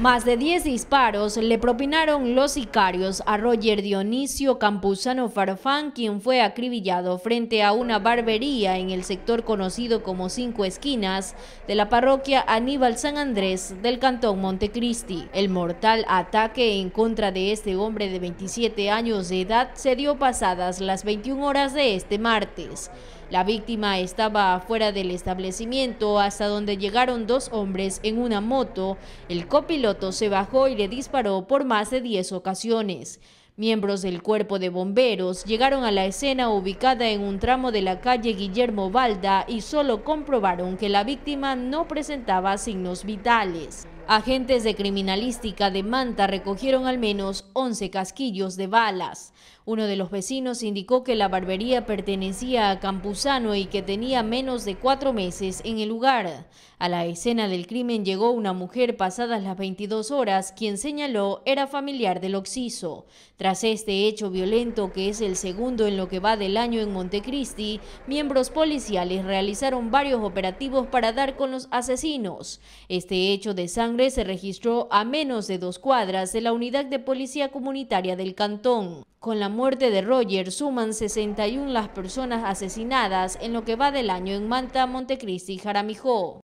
Más de 10 disparos le propinaron los sicarios a Roger Dionisio Campuzano Farfán, quien fue acribillado frente a una barbería en el sector conocido como Cinco Esquinas de la parroquia Aníbal San Andrés del cantón Montecristi. El mortal ataque en contra de este hombre de 27 años de edad se dio pasadas las 21 horas de este martes. La víctima estaba afuera del establecimiento hasta donde llegaron dos hombres en una moto, el copiloto se bajó y le disparó por más de 10 ocasiones. Miembros del cuerpo de bomberos llegaron a la escena ubicada en un tramo de la calle Guillermo Valda y solo comprobaron que la víctima no presentaba signos vitales. Agentes de criminalística de Manta recogieron al menos 11 casquillos de balas. Uno de los vecinos indicó que la barbería pertenecía a Campuzano y que tenía menos de cuatro meses en el lugar. A la escena del crimen llegó una mujer pasadas las 22 horas, quien señaló era familiar del occiso. Tras este hecho violento, que es el segundo en lo que va del año en Montecristi, miembros policiales realizaron varios operativos para dar con los asesinos. Este hecho de sangre se registró a menos de dos cuadras de la unidad de policía comunitaria del cantón. Con la muerte de Roger suman 61 las personas asesinadas en lo que va del año en Manta, Montecristi y Jaramijó.